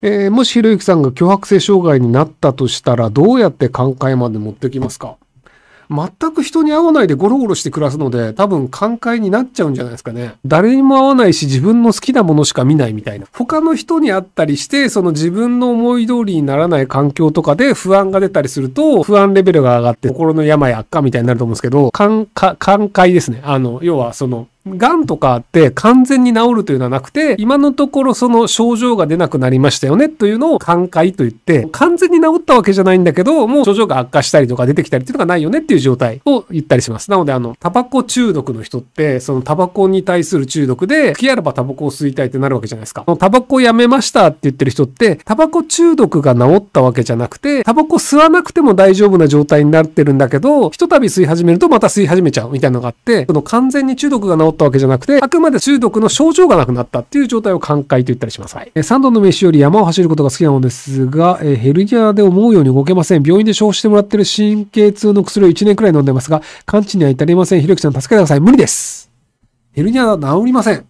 えー、もしひろゆきさんが脅迫性障害になったとしたら、どうやって寛解まで持ってきますか全く人に会わないでゴロゴロして暮らすので、多分寛解になっちゃうんじゃないですかね。誰にも会わないし、自分の好きなものしか見ないみたいな。他の人に会ったりして、その自分の思い通りにならない環境とかで不安が出たりすると、不安レベルが上がって、心の病悪化みたいになると思うんですけど、寛解ですね。あの、要はその、癌とかって完全に治るというのはなくて、今のところその症状が出なくなりましたよねというのを寛解と言って、完全に治ったわけじゃないんだけど、もう症状が悪化したりとか出てきたりっていうのがないよねっていう状態を言ったりします。なので、あの、タバコ中毒の人って、そのタバコに対する中毒で、吹きあればタバコを吸いたいってなるわけじゃないですか。タバコやめましたって言ってる人って、タバコ中毒が治ったわけじゃなくて、タバコ吸わなくても大丈夫な状態になってるんだけど、ひとたび吸い始めるとまた吸い始めちゃうみたいなのがあって、その完全に中毒が治ったったわけじゃなくて、あくまで中毒の症状がなくなったっていう状態を寛解と言ったりします。はい。3度の飯より山を走ることが好きなのですが、えヘルニアで思うように動けません。病院で処方してもらってる神経痛の薬を1年くらい飲んでますが、完治には至りません。ひろきちゃん助けてください。無理です。ヘルニアは治りません。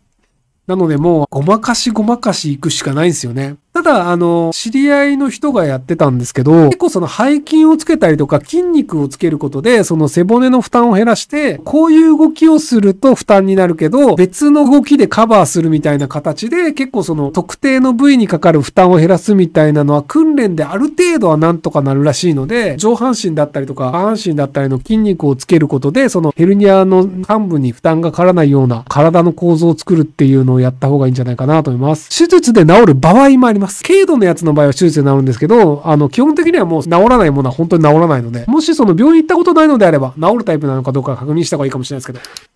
なのでもう、ごまかしごまかし行くしかないんですよね。ただ、あの、知り合いの人がやってたんですけど、結構その背筋をつけたりとか筋肉をつけることで、その背骨の負担を減らして、こういう動きをすると負担になるけど、別の動きでカバーするみたいな形で、結構その特定の部位にかかる負担を減らすみたいなのは訓練である程度はなんとかなるらしいので、上半身だったりとか、下半身だったりの筋肉をつけることで、そのヘルニアの幹部に負担がかからないような体の構造を作るっていうのをやった方がいいんじゃないかなと思います。手術で治る場合もあります。ます。軽度のやつの場合は手術になるんですけど、あの、基本的にはもう治らないものは本当に治らないので、もしその病院行ったことないのであれば、治るタイプなのかどうか確認した方がいいかもしれないですけど。